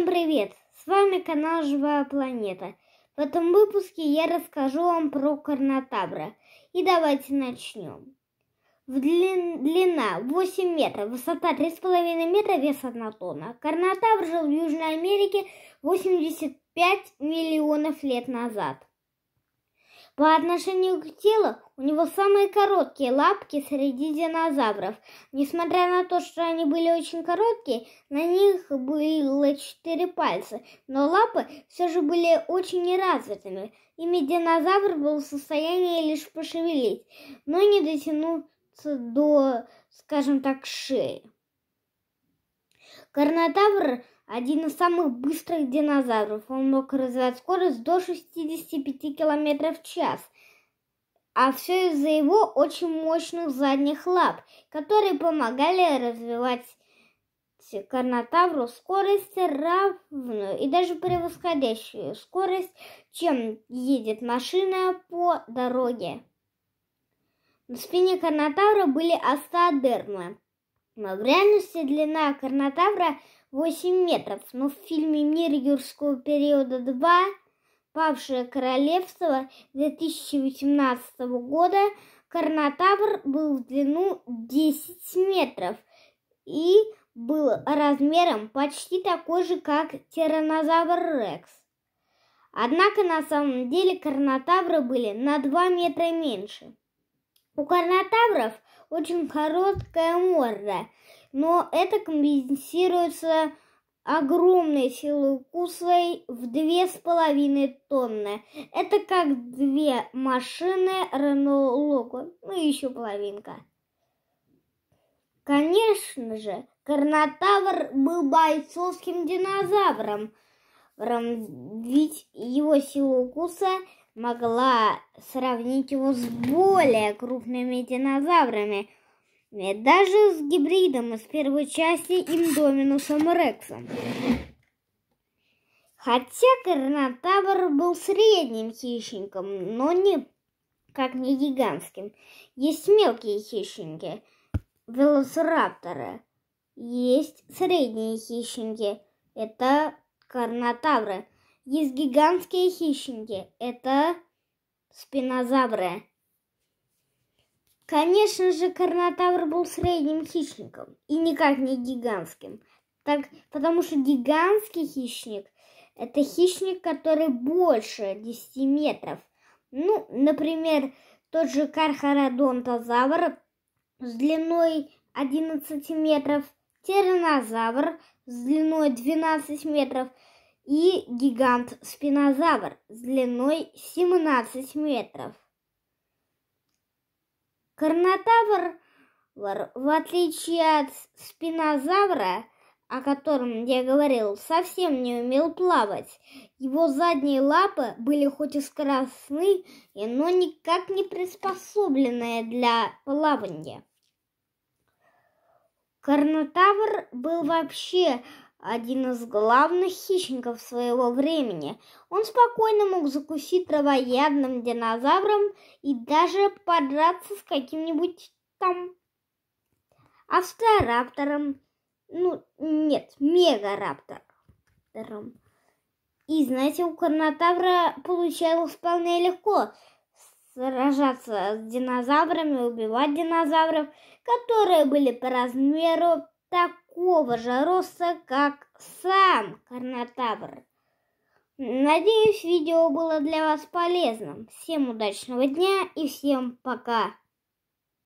Всем привет! С вами канал Живая Планета. В этом выпуске я расскажу вам про Карнотабра. И давайте начнем. В длин... Длина 8 метров, высота 3,5 метра, вес 1 тонна. Карнотабр жил в Южной Америке 85 миллионов лет назад. По отношению к телу у него самые короткие лапки среди динозавров. Несмотря на то, что они были очень короткие, на них было четыре пальца, но лапы все же были очень неразвитыми. Ими динозавр был в состоянии лишь пошевелить, но не дотянуться до, скажем так, шеи. Карнотавр один из самых быстрых динозавров. Он мог развивать скорость до 65 км в час. А все из-за его очень мощных задних лап, которые помогали развивать Карнотавру скорость равную и даже превосходящую скорость, чем едет машина по дороге. На спине Карнотавра были остеодермы. Но в реальности длина Карнотавра 8 метров, но ну, в фильме «Мир юрского периода 2» «Павшее королевство» 2018 года Карнотавр был в длину 10 метров и был размером почти такой же, как тиранозавр Рекс. Однако на самом деле карнотавры были на 2 метра меньше. У карнотавров очень короткая морда – но это компенсируется огромной силой укуса в две с половиной тонны. Это как две машины Рено Локо, ну и еще половинка. Конечно же, Карнотавр был бойцовским динозавром, ведь его сила укуса могла сравнить его с более крупными динозаврами – даже с гибридом из первой части Индоминусом Рексом. Хотя Карнотавр был средним хищником, но не как не гигантским. Есть мелкие хищники, велосирапторы. Есть средние хищники, это карнотавры. Есть гигантские хищники, это спинозавры. Конечно же, Карнотавр был средним хищником и никак не гигантским. Так, потому что гигантский хищник – это хищник, который больше 10 метров. Ну, например, тот же Кархародонтозавр с длиной 11 метров, Тиранозавр с длиной 12 метров и гигант-спинозавр с длиной 17 метров. Карнотавр, в отличие от спинозавра, о котором я говорил, совсем не умел плавать. Его задние лапы были хоть и скоростны, но никак не приспособленные для плавания. Карнотавр был вообще один из главных хищников своего времени. Он спокойно мог закусить травоядным динозавром и даже подраться с каким-нибудь там австрораптором. Ну, нет, мегараптором. И знаете, у Карнотавра получалось вполне легко сражаться с динозаврами, убивать динозавров, которые были по размеру такого же роста, как сам Карнотавр. Надеюсь, видео было для вас полезным. Всем удачного дня и всем пока!